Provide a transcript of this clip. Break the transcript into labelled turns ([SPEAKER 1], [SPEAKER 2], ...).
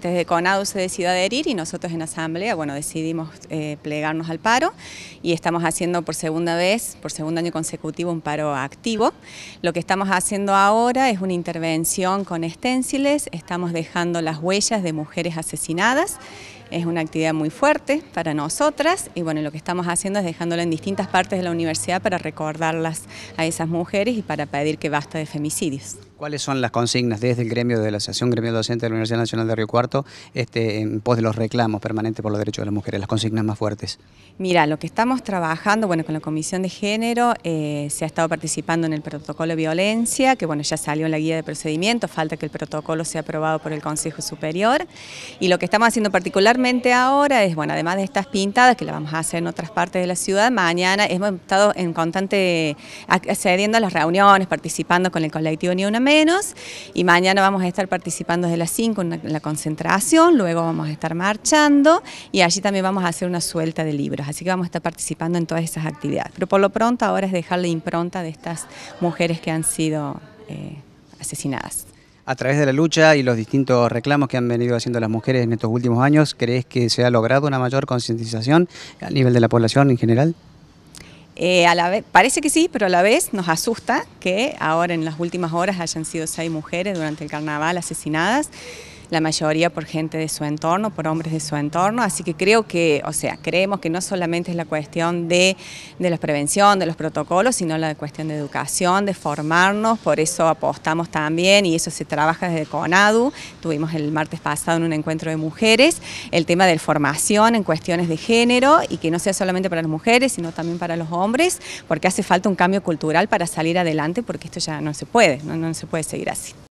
[SPEAKER 1] Desde CONADU se decidió adherir y nosotros en Asamblea, bueno, decidimos eh, plegarnos al paro y estamos haciendo por segunda vez, por segundo año consecutivo, un paro activo. Lo que estamos haciendo ahora es una intervención con esténciles, estamos dejando las huellas de mujeres asesinadas es una actividad muy fuerte para nosotras y bueno, lo que estamos haciendo es dejándola en distintas partes de la universidad para recordarlas a esas mujeres y para pedir que basta de femicidios.
[SPEAKER 2] ¿Cuáles son las consignas desde el gremio de la Asociación Gremio Docente de la Universidad Nacional de Río Cuarto este, en pos de los reclamos permanentes por los derechos de las mujeres, las consignas más fuertes?
[SPEAKER 1] Mira, lo que estamos trabajando, bueno, con la Comisión de Género eh, se ha estado participando en el protocolo de violencia, que bueno, ya salió en la guía de procedimiento falta que el protocolo sea aprobado por el Consejo Superior y lo que estamos haciendo particular ahora es, bueno, además de estas pintadas que las vamos a hacer en otras partes de la ciudad, mañana hemos estado en constante accediendo a las reuniones, participando con el colectivo Ni Una Menos y mañana vamos a estar participando desde las 5 en la concentración, luego vamos a estar marchando y allí también vamos a hacer una suelta de libros, así que vamos a estar participando en todas esas actividades. Pero por lo pronto ahora es dejar la impronta de estas mujeres que han sido eh, asesinadas
[SPEAKER 2] a través de la lucha y los distintos reclamos que han venido haciendo las mujeres en estos últimos años, ¿crees que se ha logrado una mayor concientización a nivel de la población en general?
[SPEAKER 1] Eh, a la vez, parece que sí, pero a la vez nos asusta que ahora en las últimas horas hayan sido seis mujeres durante el carnaval asesinadas la mayoría por gente de su entorno, por hombres de su entorno, así que creo que, o sea, creemos que no solamente es la cuestión de, la prevención, de los protocolos, sino la cuestión de educación, de formarnos, por eso apostamos también y eso se trabaja desde CONADU, tuvimos el martes pasado en un encuentro de mujeres, el tema de formación en cuestiones de género y que no sea solamente para las mujeres, sino también para los hombres, porque hace falta un cambio cultural para salir adelante, porque esto ya no se puede, no se puede seguir así.